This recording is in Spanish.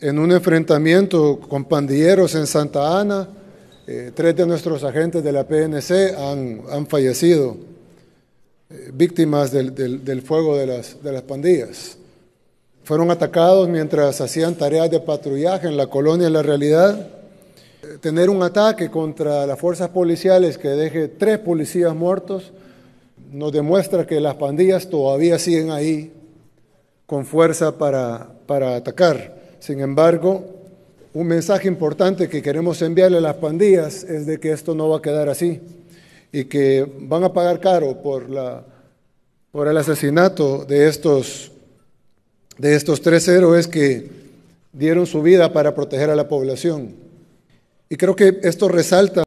En un enfrentamiento con pandilleros en Santa Ana, eh, tres de nuestros agentes de la PNC han, fallecido, eh, víctimas del, fuego de las, pandillas. Fueron atacados mientras hacían tareas de patrullaje en la colonia La Realidad. Eh, tener un ataque contra las fuerzas policiales que deje tres policías muertos nos demuestra que las pandillas todavía siguen ahí con fuerza para atacar. Sin embargo, un mensaje importante que queremos enviarle a las pandillas es de que esto no va a quedar así y que van a pagar caro por, el asesinato de estos, de estos tres héroes que dieron su vida para proteger a la población. Y creo que esto resalta